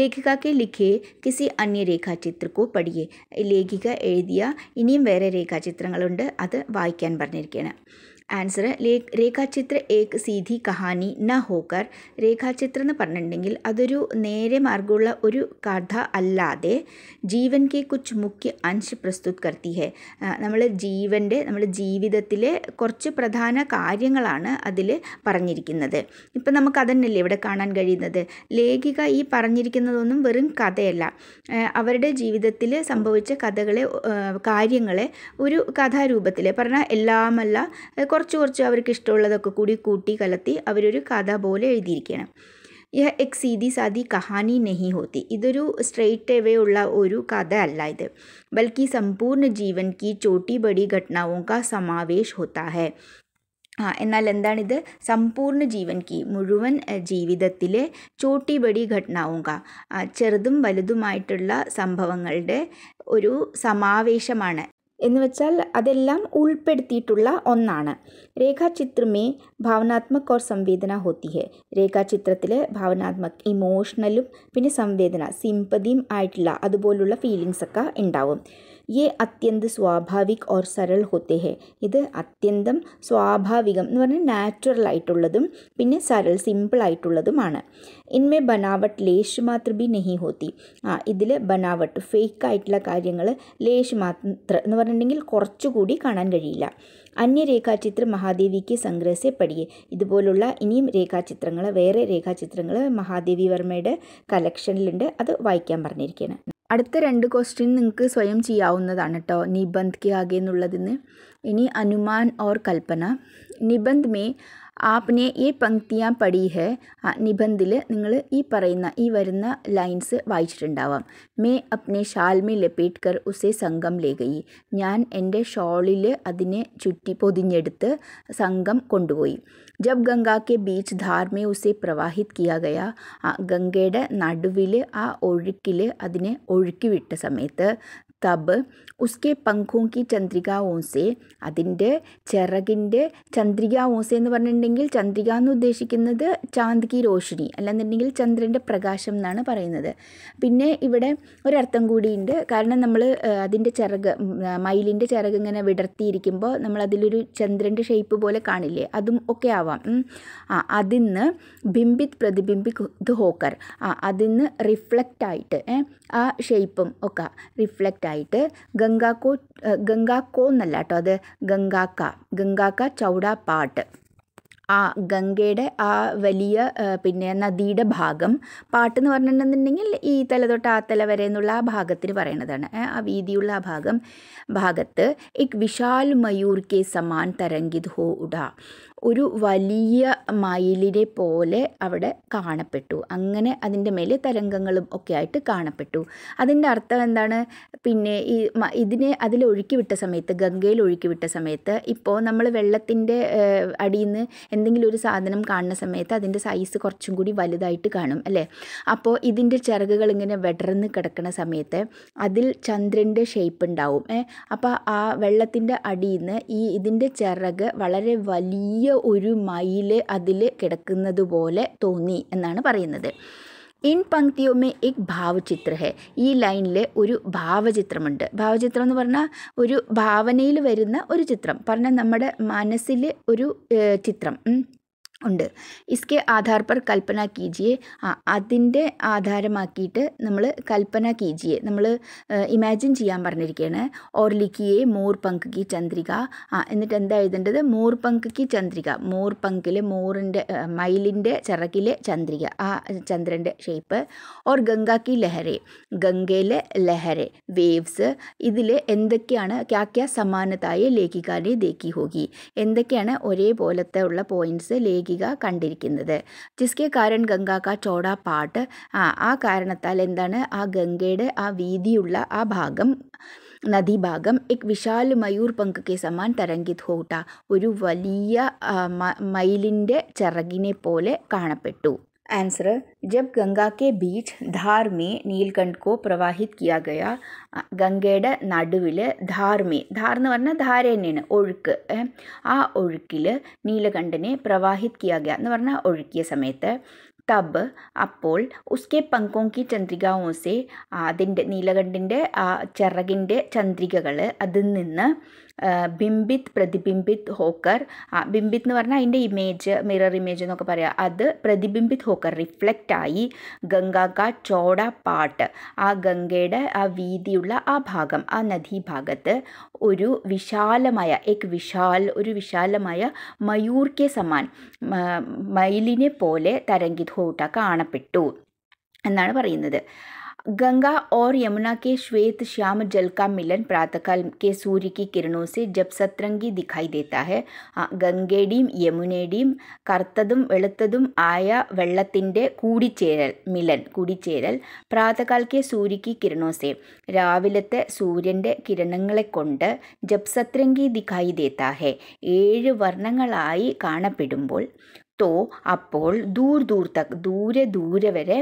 ലേഖികാക്കെ ലിഖേ കിസി അന്യ രേഖാചിത്രക്കോ പഠിയെ ലേഖിക എഴുതിയ ഇനിയും വേറെ രേഖാചിത്രങ്ങളുണ്ട് അത് വായിക്കാൻ പറഞ്ഞിരിക്കുകയാണ് ആൻസർ രേഖാചിത്ര ഏക് സീധി കഹാനി ന ഹോക്കർ രേഖാചിത്രം എന്ന് പറഞ്ഞിട്ടുണ്ടെങ്കിൽ അതൊരു നേരെ മാർഗമുള്ള ഒരു കഥ അല്ലാതെ ജീവൻ കെ കുച്ച് മുഖ്യ അംശ് പ്രസ്തുത് കർത്തി ഹെ നമ്മൾ ജീവൻ്റെ നമ്മൾ ജീവിതത്തിലെ കുറച്ച് പ്രധാന കാര്യങ്ങളാണ് അതിൽ പറഞ്ഞിരിക്കുന്നത് ഇപ്പം നമുക്ക് അതന്നെയല്ലേ ഇവിടെ കാണാൻ കഴിയുന്നത് ലേഖിക ഈ പറഞ്ഞിരിക്കുന്നതൊന്നും വെറും കഥയല്ല അവരുടെ ജീവിതത്തിൽ സംഭവിച്ച കഥകളെ കാര്യങ്ങളെ ഒരു കഥാരൂപത്തിൽ പറഞ്ഞാൽ എല്ലാമല്ല കുറച്ച് കുറച്ച് അവർക്ക് ഇഷ്ടമുള്ളതൊക്കെ കൂടി കൂട്ടി കലർത്തി അവരൊരു കഥ പോലെ എഴുതിയിരിക്കണം യഹ് എക് സീതി സാദി കഹാനി നെഹി ഹോത്തി ഇതൊരു സ്ട്രെയിറ്റ് അവേ ഉള്ള ഒരു കഥ അല്ല ഇത് ബൽക്കി സമ്പൂർണ്ണ ജീവൻ കി ചോട്ടി ബടി ഘട്ടനവും ക സമാവേശ് ഹോത്താ ഹെ ആ എന്നാൽ എന്താണിത് സമ്പൂർണ്ണ ജീവൻ കി മുഴുവൻ ജീവിതത്തിലെ ചോട്ടി ബടി ഘട്ടനവും ക ചെറുതും വലുതുമായിട്ടുള്ള സംഭവങ്ങളുടെ ഒരു സമാവേശമാണ് എന്ന് വെച്ചാൽ അതെല്ലാം ഉൾപ്പെടുത്തിയിട്ടുള്ള ഒന്നാണ് രേഖാചിത്രമേ ഭാവനാത്മക് ഓർ സംവേദന ഹോത്തി ഹെ രേഖാചിത്രത്തിൽ ഭാവനാത്മക് ഇമോഷണലും പിന്നെ സംവേദന സിമ്പതിയും ആയിട്ടുള്ള അതുപോലുള്ള ഫീലിങ്സൊക്കെ ഉണ്ടാവും യെ അത്യന്ത സ്വാഭാവിക് ഓർ സരൾ ഹോത്തെ ഹെ ഇത് അത്യന്തം സ്വാഭാവികം എന്ന് പറഞ്ഞാൽ നാച്ചുറൽ ആയിട്ടുള്ളതും പിന്നെ സരൾ സിമ്പിൾ ആയിട്ടുള്ളതുമാണ് ഇൻമേ ബനാവട്ട് ലേശ് മാത്രം ബി നെഹി ഹോത്തി ആ ഇതിൽ ബനാവട്ട് ഫേക്ക് ആയിട്ടുള്ള കാര്യങ്ങൾ ലേശ് മാത്രം എന്ന് പറഞ്ഞിട്ടുണ്ടെങ്കിൽ കുറച്ചുകൂടി കാണാൻ കഴിയില്ല അന്യ രേഖാചിത്ര മഹാദേവിക്ക് സംഗ്രഹസെ പടിയെ ഇതുപോലുള്ള ഇനിയും രേഖാചിത്രങ്ങൾ വേറെ രേഖാചിത്രങ്ങൾ മഹാദേവി വർമ്മയുടെ കലക്ഷനിലുണ്ട് അത് വായിക്കാൻ പറഞ്ഞിരിക്കുകയാണ് അടുത്ത രണ്ട് ക്വസ്റ്റ്യൻ നിങ്ങൾക്ക് സ്വയം ചെയ്യാവുന്നതാണ് കേട്ടോ നിബന്ധ് കെ ആകെ എന്നുള്ളതിന് ഇനി അനുമാൻ ഓർ കൽപ്പന നിബന്ധ് മേ ആപ്നെ ഈ പങ്ക്തിയാ പടി ഹെ നിബന്ധിൽ നിങ്ങൾ ഈ പറയുന്ന ഈ വരുന്ന ലൈൻസ് വായിച്ചിട്ടുണ്ടാവാം മേ അപ്നെ ഷാൽമി ലപ്പേറ്റ് കർ ഉസേ സംഘം ലേഖയി ഞാൻ എൻ്റെ ഷോളിൽ അതിനെ ചുറ്റി പൊതിഞ്ഞെടുത്ത് സംഘം കൊണ്ടുപോയി जब गंगा के बीच धार में उसे प्रवाहित किया गया गंगेड नडुविले आ ओकिले अड़की विट समेत തബ് ഉസ്കെ ചന്ദ്രിക ചന്ദ്രികാവോസെ അതിൻ്റെ ചിറകിൻ്റെ ചന്ദ്രികാവോസെ എന്ന് പറഞ്ഞിട്ടുണ്ടെങ്കിൽ ചന്ദ്രിക എന്ന് ഉദ്ദേശിക്കുന്നത് ചാന്ദ് കി റോഷിനി അല്ലാന്നുണ്ടെങ്കിൽ ചന്ദ്രൻ്റെ പ്രകാശം എന്നാണ് പറയുന്നത് പിന്നെ ഇവിടെ ഒരർത്ഥം കൂടിയുണ്ട് കാരണം നമ്മൾ അതിൻ്റെ ചിറക് മയിലിൻ്റെ ചിറക് ഇങ്ങനെ വിടർത്തിയിരിക്കുമ്പോൾ നമ്മൾ അതിലൊരു ചന്ദ്രൻ്റെ ഷേപ്പ് പോലെ കാണില്ലേ അതും ഒക്കെ ആവാം ആ അതിന്ന് ബിംബിത് പ്രതിബിംബി ഹോക്കർ ആ അതിന്ന് റിഫ്ലക്റ്റ് ആയിട്ട് ആ ഷേപ്പും ഒക്കെ റിഫ്ലക്റ്റ് ആയിട്ട് ഗംഗാക്കോ ഗംഗാക്കോ എന്നല്ല കേട്ടോ അത് ഗംഗാക്ക ഗംഗാക്ക ചൗട പാട്ട് ആ ഗംഗയുടെ ആ വലിയ പിന്നെ നദിയുടെ ഭാഗം പാട്ടെന്ന് പറഞ്ഞിട്ടുണ്ടെന്നുണ്ടെങ്കിൽ ഈ തല തൊട്ട് ആ തല വരെ എന്നുള്ള ആ ഭാഗത്തിന് പറയണതാണ് ആ വീതിയുള്ള ആ ഭാഗം ഭാഗത്ത് ഇക് വിശാൽ മയൂർ കെ സമാൻ തരംഗിത് ഹോ ഉടാ ഒരു വലിയ മയിലിനെ പോലെ അവിടെ കാണപ്പെട്ടു അങ്ങനെ അതിൻ്റെ മേലെ തരംഗങ്ങളും ഒക്കെ ആയിട്ട് കാണപ്പെട്ടു അതിൻ്റെ അർത്ഥം എന്താണ് പിന്നെ ഈ ഇതിനെ അതിൽ ഒഴുക്കിവിട്ട സമയത്ത് ഗംഗയിൽ ഒഴുക്കിവിട്ട സമയത്ത് ഇപ്പോൾ നമ്മൾ വെള്ളത്തിൻ്റെ അടിയിൽ നിന്ന് എന്തെങ്കിലും ഒരു സാധനം കാണുന്ന സമയത്ത് അതിൻ്റെ സൈസ് കുറച്ചും കൂടി വലുതായിട്ട് കാണും അല്ലേ അപ്പോൾ ഇതിൻ്റെ ചിറകുകൾ ഇങ്ങനെ വെടർന്ന് കിടക്കുന്ന സമയത്ത് അതിൽ ചന്ദ്രൻ്റെ ഷേപ്പ് ഉണ്ടാവും അപ്പോൾ ആ വെള്ളത്തിൻ്റെ അടിയിൽ നിന്ന് ഈ ഇതിൻ്റെ ചിറക് വളരെ വലിയ ഒരു മയിൽ അതിൽ കിടക്കുന്നത് പോലെ തോന്നി എന്നാണ് പറയുന്നത് ഇൻ പങ്ക്തിയോ ഇക് ഭാവചിത്ര ഹെ ഈ ലൈനിൽ ഒരു ഭാവചിത്രമുണ്ട് ഭാവചിത്രം എന്ന് പറഞ്ഞാൽ ഒരു ഭാവനയിൽ വരുന്ന ഒരു ചിത്രം പറഞ്ഞാൽ നമ്മുടെ മനസ്സിൽ ഒരു ചിത്രം ഉണ്ട് ഇസ്കെ ആധാർ പർ കൽപ്പന കീജിയെ ആ അതിൻ്റെ ആധാരമാക്കിയിട്ട് നമ്മൾ കൽപ്പന കീജിയെ നമ്മൾ ഇമാജിൻ ചെയ്യാൻ പറഞ്ഞിരിക്കുകയാണ് ഓർ ലിക്കിയെ മോർ പങ്ക് കി ചന്ദ്രിക ആ എന്നിട്ട് എന്താ എഴുതേണ്ടത് മോർ പങ്ക് കി ചന്ദ്രിക മോർ പങ്കിൽ മോറിൻ്റെ മയിലിൻ്റെ ചിറകിലെ ചന്ദ്രിക ആ ചന്ദ്രൻ്റെ ഷേപ്പ് ഓർ ഗംഗ കി ലഹരെ ഗംഗയിലെ ലഹരെ വേവ്സ് ഇതിൽ എന്തൊക്കെയാണ് ക്യാക്യാ സമാനതായ ലേഖികാരെ ദേക്കി ഹോകി എന്തൊക്കെയാണ് ഒരേപോലത്തെ ഉള്ള പോയിൻറ്റ്സ് ലേഖി ആയിരിക്കുക കണ്ടിരിക്കുന്നത് ജിസ്കെ കാരൻ ഗംഗാക്ക ചോട പാട്ട് ആ ആ കാരണത്താൽ എന്താണ് ആ ഗംഗയുടെ ആ വീതിയുള്ള ആ ഭാഗം നദി ഭാഗം എക് വിശാൽ മയൂർ പങ്കുക്കെ സമാൻ തരംഗിത് ഹോട്ട ഒരു വലിയ മയിലിൻ്റെ ചിറകിനെ പോലെ കാണപ്പെട്ടു आंसर जब गंगा के बीच धार में നീൽകണ്ഠ് को പ്രവാഹിത് കിയാ ഗയ ഗംഗയുടെ നടുവിൽ ധാർമേ ധാർ എന്ന് പറഞ്ഞാൽ ധാര തന്നെയാണ് ഒഴുക്ക് ആ ഒഴുക്കിൽ നീലകണ്ഠനെ പ്രവാഹിത് കിയാ ഗയ എന്ന് പറഞ്ഞാൽ ഒഴുക്കിയ സമയത്ത് തബ് അപ്പോൾ ഉസ്കെ പങ്കോങ്കി ചന്ദ്രികാവോസെ അതിൻ്റെ നീലകണ്ഠിൻ്റെ ആ ചിറകിൻ്റെ ചന്ദ്രികകൾ അതിൽ നിന്ന് ബിംബിത് പ്രതിബിംബിത് ഹോക്കർ ബിംബിത് എന്ന് പറഞ്ഞാൽ അതിൻ്റെ ഇമേജ് മിറർ ഇമേജ് എന്നൊക്കെ പറയാം അത് പ്രതിബിംബിത് ഹോക്കർ റിഫ്ലക്റ്റ് ആയി ഗംഗാ ചോട പാട്ട് ആ ഗംഗയുടെ ആ വീതിയുള്ള ആ ഭാഗം ആ നദീഭാഗത്ത് ഒരു വിശാലമായ എക് വിശാൽ ഒരു വിശാലമായ മയൂർക്കെ സമാൻ മയിലിനെ പോലെ തരംഗിത് ഹോട്ട കാണപ്പെട്ടു എന്നാണ് പറയുന്നത് गंगा और यमुना के श्वेत श्याम जल का मिलन प्रातःकाल के सूर्य की किरणों से जब सतरंगी दिखाई देता है ഗംഗയുടെയും യമുനയുടെയും കറുത്തതും വെളുത്തതും ആയ വെള്ളത്തിൻ്റെ കൂടിച്ചേരൽ മിലൻ കൂടിച്ചേരൽ പ്രാതകാലത്തെ സൂര്യക്ക് കിരണോസെ രാവിലത്തെ സൂര്യൻ്റെ കിരണങ്ങളെ കൊണ്ട് ജപ്സത്രംഗി ദിഖായി ദേത്താഹെ ഏഴ് വർണ്ണങ്ങളായി കാണപ്പെടുമ്പോൾ തോ അപ്പോൾ ദൂർ ദൂർ തക് ദൂരെ ദൂരെ വരെ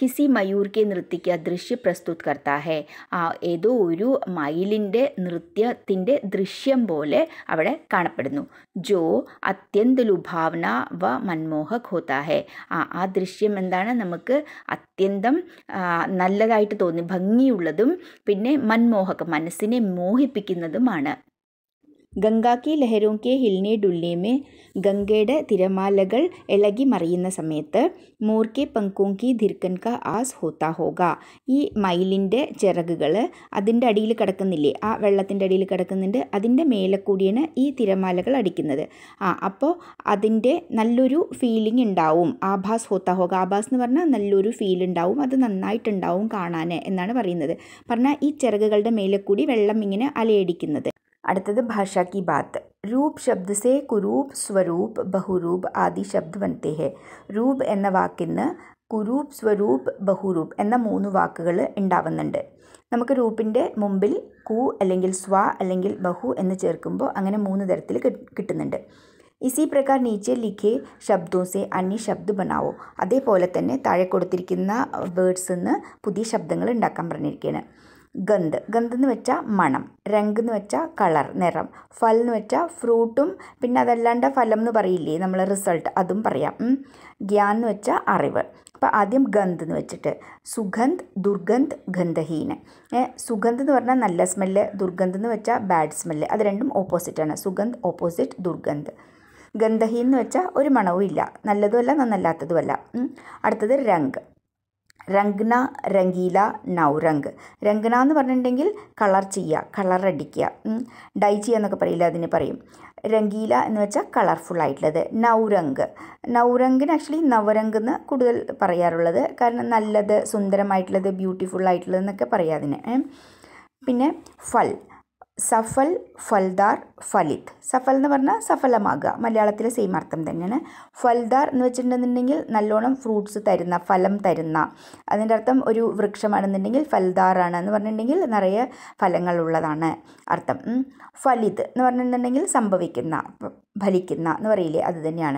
കിസി മയൂർക്കെ നൃത്തിക്ക് ദൃശ്യം പ്രസ്തുത് കർത്താ ഹെ ആ ഏതോ ഒരു മയിലിൻ്റെ നൃത്യത്തിൻ്റെ ദൃശ്യം പോലെ അവിടെ കാണപ്പെടുന്നു ജോ അത്യന്ത ലുഭാവന വ മൻമോഹക് ഹോത്താ ഹെ ആ ആ ദൃശ്യം എന്താണ് നമുക്ക് അത്യന്തം നല്ലതായിട്ട് തോന്നി ഭംഗിയുള്ളതും പിന്നെ മൻമോഹക് മനസ്സിനെ മോഹിപ്പിക്കുന്നതുമാണ് ഗംഗാ കി ലഹരോ കെ ഹിൽനെ ഡുല്ലേമേ ഗംഗയുടെ തിരമാലകൾ ഇളകി മറിയുന്ന സമയത്ത് പങ്കോ കി ധിർക്കൻ ക ആസ് ഹോത്താ ഹോക ഈ മയിലിൻ്റെ ചിറകുകൾ അതിൻ്റെ അടിയിൽ കിടക്കുന്നില്ലേ ആ വെള്ളത്തിൻ്റെ അടിയിൽ കിടക്കുന്നുണ്ട് അതിൻ്റെ മേലെ കൂടിയാണ് ഈ തിരമാലകൾ അടിക്കുന്നത് ആ അപ്പോൾ അതിൻ്റെ നല്ലൊരു ഫീലിംഗ് ഉണ്ടാവും ആഭാസ് ഹോത്താ ഹോക ആഭാസ് എന്ന് പറഞ്ഞാൽ നല്ലൊരു ഫീൽ ഉണ്ടാവും അത് നന്നായിട്ടുണ്ടാവും കാണാൻ എന്നാണ് പറയുന്നത് പറഞ്ഞാൽ ഈ ചിറകുകളുടെ മേലെ കൂടി വെള്ളം ഇങ്ങനെ അലയടിക്കുന്നത് അടുത്തത് ഭാഷ കി ബാത്ത് രൂപ് ശബ്ദ സേ കുരൂപ് സ്വരൂപ് ബഹുരൂപ് ആദി ശബ്ദ വനത്തെ ഹെ രൂപ് എന്ന വാക്കിന്ന് കുരൂപ് സ്വരൂപ് ബഹുരൂപ് എന്ന മൂന്ന് വാക്കുകൾ ഉണ്ടാവുന്നുണ്ട് നമുക്ക് രൂപിൻ്റെ മുമ്പിൽ കു അല്ലെങ്കിൽ സ്വ അല്ലെങ്കിൽ ബഹു എന്ന് ചേർക്കുമ്പോൾ അങ്ങനെ മൂന്ന് തരത്തിൽ കിട്ടുന്നുണ്ട് ഇസി പ്രകാർ നീച്ചെ ലിഖെ ശബ്ദോസെ അന്യ ശബ്ദ ബനാവോ അതേപോലെ തന്നെ താഴെ കൊടുത്തിരിക്കുന്ന വേർഡ്സ് നിന്ന് പുതിയ ശബ്ദങ്ങൾ ഉണ്ടാക്കാൻ പറഞ്ഞിരിക്കുകയാണ് ഗന്ത് ഗന്ധ് എന്ന് വെച്ചാൽ മണം രംഗ് എന്ന് വെച്ചാൽ കളർ നിറം ഫൽ എന്ന് വെച്ചാൽ ഫ്രൂട്ടും പിന്നെ അതല്ലാണ്ട് ഫലം എന്ന് പറയില്ലേ നമ്മൾ റിസൾട്ട് അതും പറയാം ഗ്യാൻ എന്ന് വെച്ചാൽ അറിവ് അപ്പോൾ ആദ്യം ഗന്ധ് എന്ന് വെച്ചിട്ട് സുഗന്ധ് ദുർഗന്ധ് ഗന്ധഹീന സുഗന്ധ് എന്ന് പറഞ്ഞാൽ നല്ല സ്മെല്ല് ദുർഗന്ധ് എന്ന് വെച്ചാൽ ബാഡ് സ്മെല്ല് അത് രണ്ടും ഓപ്പോസിറ്റാണ് സുഗന്ധ് ഓപ്പോസിറ്റ് ദുർഗന്ധ് ഗന്ധഹീൻ എന്ന് വെച്ചാൽ ഒരു മണവും ഇല്ല നല്ലതുമല്ല നന്നല്ലാത്തതുമല്ല അടുത്തത് രംഗ് രംഗ്ന രംഗീല നൗരംഗ് രംഗ്ന എന്ന് പറഞ്ഞിട്ടുണ്ടെങ്കിൽ കളർ ചെയ്യുക കളർ അടിക്കുക ഡൈ ചെയ്യുക എന്നൊക്കെ പറയില്ല അതിന് പറയും രംഗീല എന്ന് വെച്ചാൽ കളർഫുൾ ആയിട്ടുള്ളത് നൗരംഗ് നൗരംഗിന് ആക്ച്വലി നവരംഗ് എന്ന് കൂടുതൽ പറയാറുള്ളത് കാരണം നല്ലത് സുന്ദരമായിട്ടുള്ളത് ബ്യൂട്ടിഫുൾ ആയിട്ടുള്ളത് എന്നൊക്കെ പറയാം അതിന് പിന്നെ ഫൽ സഫൽ ഫൽദാർ ഫലിത് സഫൽ എന്ന് പറഞ്ഞാൽ സഫലമാകുക മലയാളത്തിലെ സെയിം അർത്ഥം തന്നെയാണ് ഫൽദാർ എന്ന് വെച്ചിട്ടുണ്ടെന്നുണ്ടെങ്കിൽ നല്ലോണം ഫ്രൂട്ട്സ് തരുന്ന ഫലം തരുന്ന അതിൻ്റെ അർത്ഥം ഒരു വൃക്ഷമാണെന്നുണ്ടെങ്കിൽ ഫൽദാറാണ് എന്ന് പറഞ്ഞിട്ടുണ്ടെങ്കിൽ നിറയെ ഫലങ്ങളുള്ളതാണ് അർത്ഥം ഫലിത് എന്ന് പറഞ്ഞിട്ടുണ്ടെങ്കിൽ സംഭവിക്കുന്ന भलिक्ना न वरीले அதுதெனான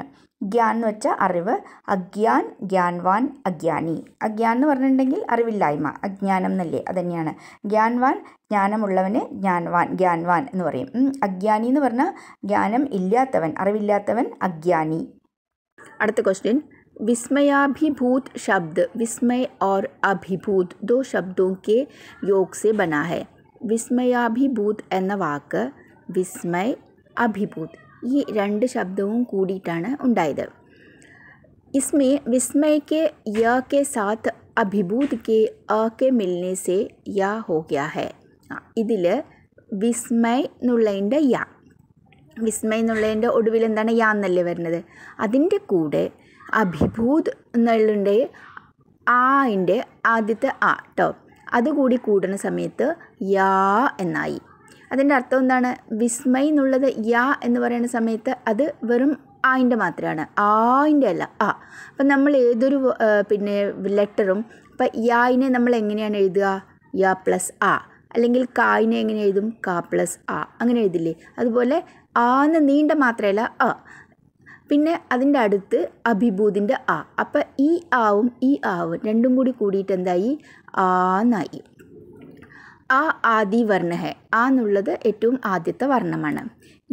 ஞானன் நெச்ச அறிவு அஞான ஞானவான் அஞ்ஞானி அஞானன் நெர்னுட்டெங்கில் அறிவில்லாய்மா அஞானம் நெல்லே அதுதெனான ஞானவான் ஞானமுள்ளவனே ஞானவான் ஞானவான் என்று ரியம் அஞ்ஞானி நெர்னா ஞானம் இல்லாதவன் அறிவில்லாதவன் அஞ்ஞானி அடுத்து क्वेश्चन विस्मयाभिभूत शब्द विस्मय और अभिभूत दो शब्दों के योग से बना है विस्मयाभिभूत एनवाक विस्मय अभिभूत ഈ രണ്ട് ശബ്ദവും കൂടിയിട്ടാണ് ഉണ്ടായത് ഇസ്മേ विस्मय के കെ സാത്ത് साथ അഭിഭൂത് കെ അ കെ മിൽനേസെ യാ ഹോ ഗ്യാ ഹെ ഇതിൽ വിസ്മയ് എന്നുള്ളതിൻ്റെ യാ വിസ്മയ് എന്നുള്ളതിൻ്റെ ഒടുവിൽ എന്താണ് യാ എന്നല്ലേ വരുന്നത് അതിൻ്റെ കൂടെ അഭിഭൂത് എന്നുള്ളതിൻ്റെ ആൻ്റെ ആദ്യത്തെ ആ ടോ അതുകൂടി കൂടുന്ന സമയത്ത് യാ എന്നായി അതിൻ്റെ അർത്ഥം എന്താണ് വിസ്മയ് എന്നുള്ളത് യാ എന്ന് പറയുന്ന സമയത്ത് അത് വെറും ആയിൻ്റെ മാത്രമാണ് ആയിൻ്റെ അല്ല ആ അപ്പം നമ്മൾ ഏതൊരു പിന്നെ ലെറ്ററും ഇപ്പം യായിനെ നമ്മൾ എങ്ങനെയാണ് എഴുതുക യാ പ്ലസ് ആ അല്ലെങ്കിൽ കായിനെ എങ്ങനെ എഴുതും കാ പ്ലസ് ആ അങ്ങനെ എഴുതില്ലേ അതുപോലെ എന്ന് നീണ്ട മാത്രമല്ല ആ പിന്നെ അതിൻ്റെ അടുത്ത് അഭിഭൂതിൻ്റെ ആ അപ്പം ഈ ആവും ഈ ആവും രണ്ടും കൂടി കൂടിയിട്ട് എന്തായി ആന്നായി ആ ആദി വർണ്ണ ഹെ ആ എന്നുള്ളത് ഏറ്റവും ആദ്യത്തെ വർണ്ണമാണ്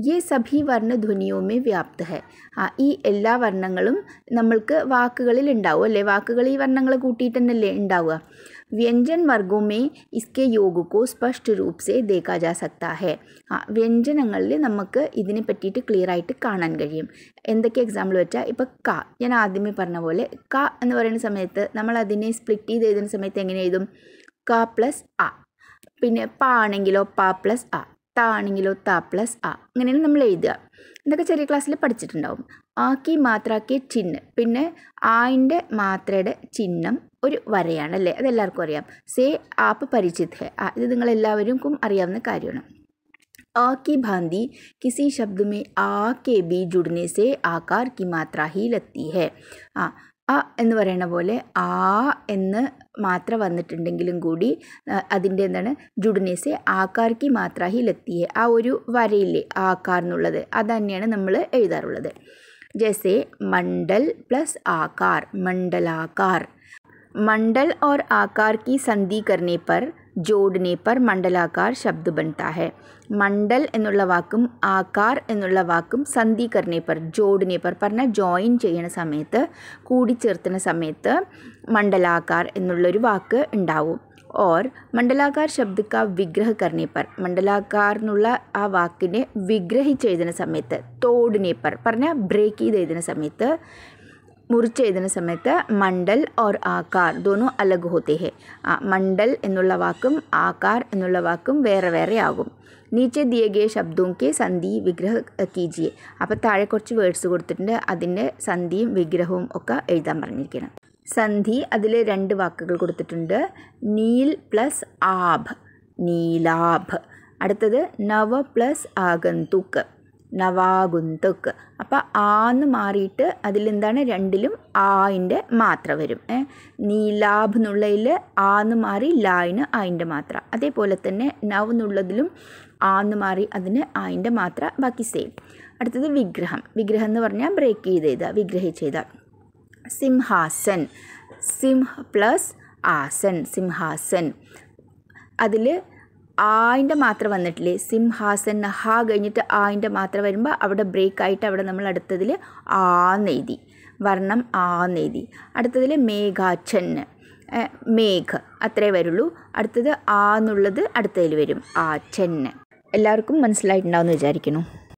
യേ സഭി വർണ്ണ ധ്വനിയോമേ വ്യാപ്ത ഹെ ആ ഈ എല്ലാ വർണ്ണങ്ങളും നമ്മൾക്ക് വാക്കുകളിൽ ഉണ്ടാവും അല്ലേ വാക്കുകൾ ഈ വർണ്ണങ്ങൾ കൂട്ടിയിട്ട് അല്ലേ ഉണ്ടാവുക വ്യഞ്ജൻ വർഗോമേ ഇസ്കെ इसके योग को स्पष्ट रूप से देखा जा सकता है ആ വ്യഞ്ജനങ്ങളിൽ നമുക്ക് ഇതിനെ പറ്റിയിട്ട് ക്ലിയർ ആയിട്ട് കാണാൻ കഴിയും എന്തൊക്കെ എക്സാമ്പിൾ വെച്ചാൽ ഇപ്പോൾ ക ഞാൻ ആദ്യമേ പറഞ്ഞ പോലെ ക എന്ന് പറയുന്ന സമയത്ത് നമ്മൾ അതിനെ സ്പ്ലിറ്റ് ചെയ്ത് എഴുതുന്ന സമയത്ത് എങ്ങനെ എഴുതും ക പ്ലസ് ആ പിന്നെ പ ആണെങ്കിലോ പ പ്ലസ് ആ ത ആണെങ്കിലോ ത പ്ലസ് ആ അങ്ങനെയാണ് നമ്മൾ എഴുതുക ഇതൊക്കെ ചെറിയ ക്ലാസ്സിൽ പഠിച്ചിട്ടുണ്ടാവും ആക്കി മാത്രാക്കിയ ചിഹ്നം പിന്നെ ആയിൻ്റെ മാത്രയുടെ ചിഹ്നം ഒരു വരയാണ് അല്ലേ അതെല്ലാവർക്കും അറിയാം സേ ആപ്പ് പരിചിത് ഹെ ആ ഇത് നിങ്ങളെല്ലാവർക്കും അറിയാവുന്ന കാര്യമാണ് ആ കി भांति किसी शब्द में आ के भी जुड़ने से കി മാത്ര ഹി ലത്തി ഹെ ആ ആ എന്ന് പറയുന്ന പോലെ ആ എന്ന് മാത്ര വന്നിട്ടുണ്ടെങ്കിലും കൂടി അതിൻ്റെ എന്താണ് ജുഡനേസെ ആക്കാർക്ക് മാത്രാഹി ലത്തിയെ ആ ഒരു വരയില്ലേ ആക്കാർ എന്നുള്ളത് അത് തന്നെയാണ് നമ്മൾ എഴുതാറുള്ളത് ജെസെ മണ്ഡൽ പ്ലസ് ആക്കാർ മണ്ഡലാക്കാർ मंडल और आकार की संधि करने पर ജോഡിനെ പർ മണ്ഡലാകാർ ശബ്ദ ബനത്താ ഹെ മണ്ഡൽ എന്നുള്ള വാക്കും ആകാർ എന്നുള്ള വാക്കും സന്ധി ജോഡിനെ പർ പറഞ്ഞാൽ ജോയിൻ ചെയ്യണ സമയത്ത് കൂടിച്ചേർത്തുന്ന സമയത്ത് മണ്ഡലാകാർ എന്നുള്ളൊരു വാക്ക് ഉണ്ടാവും ഓർ മണ്ഡലാകാർ ശബ്ദക്ക വിഗ്രഹ പർ മണ്ഡലാകാർ എന്നുള്ള ആ വാക്കിനെ വിഗ്രഹിച്ചെഴുതുന്ന സമയത്ത് തോടിനെ പർ പറഞ്ഞാൽ ബ്രേക്ക് ചെയ്ത് എഴുതുന്ന സമയത്ത് മുറിച്ചെഴുതുന്ന സമയത്ത് മണ്ഡൽ ഓർ ആകാർ ദോനോ അലഗ് ഹോത്തേഹെ ഹെ മണ്ഡൽ എന്നുള്ള വാക്കും ആകാർ എന്നുള്ള വാക്കും വേറെ വേറെ ആകും നീച്ച ദിയകിയ ശബ്ദോക്കെ സന്ധി വിഗ്രഹ കീജിയെ അപ്പോൾ താഴെ കുറച്ച് വേർഡ്സ് കൊടുത്തിട്ടുണ്ട് അതിൻ്റെ സന്ധിയും വിഗ്രഹവും ഒക്കെ എഴുതാൻ പറഞ്ഞിരിക്കണം സന്ധി അതിൽ രണ്ട് വാക്കുകൾ കൊടുത്തിട്ടുണ്ട് നീൽ പ്ലസ് ആഭ് നീലാഭ് അടുത്തത് നവ പ്ലസ് ആഗന്തുക്ക് നവാഗുന്തുക്ക് അപ്പോൾ ആ എന്ന് മാറിയിട്ട് അതിലെന്താണ് രണ്ടിലും ആയിൻ്റെ മാത്ര വരും നീലാബ് എന്നുള്ളതിൽ ആ എന്ന് മാറി ലായിന് ആയിൻ്റെ മാത്ര അതേപോലെ തന്നെ നവ് എന്നുള്ളതിലും ആ എന്ന് മാറി അതിന് ആയിൻ്റെ മാത്ര ബാക്കി സെയിം അടുത്തത് വിഗ്രഹം വിഗ്രഹം എന്ന് പറഞ്ഞാൽ ബ്രേക്ക് ചെയ്ത് ചെയ്താൽ വിഗ്രഹിച്ച് ചെയ്താൽ സിംഹാസൻ സിംഹ പ്ലസ് ആസൻ സിംഹാസൻ അതിൽ ആയിൻ്റെ മാത്രം വന്നിട്ടില്ലേ സിംഹാസൻ ഹാ കഴിഞ്ഞിട്ട് ആയിൻ്റെ മാത്രം വരുമ്പോൾ അവിടെ ബ്രേക്ക് ആയിട്ട് അവിടെ നമ്മൾ അടുത്തതിൽ നെയ്തി വർണ്ണം നെയ്തി അടുത്തതിൽ മേഘാച്ഛന് മേഘ് അത്രേ വരുള്ളൂ അടുത്തത് ആ എന്നുള്ളത് അടുത്തതിൽ വരും ആ ചെന്ന് എല്ലാവർക്കും മനസ്സിലായിട്ടുണ്ടാവുമെന്ന് വിചാരിക്കുന്നു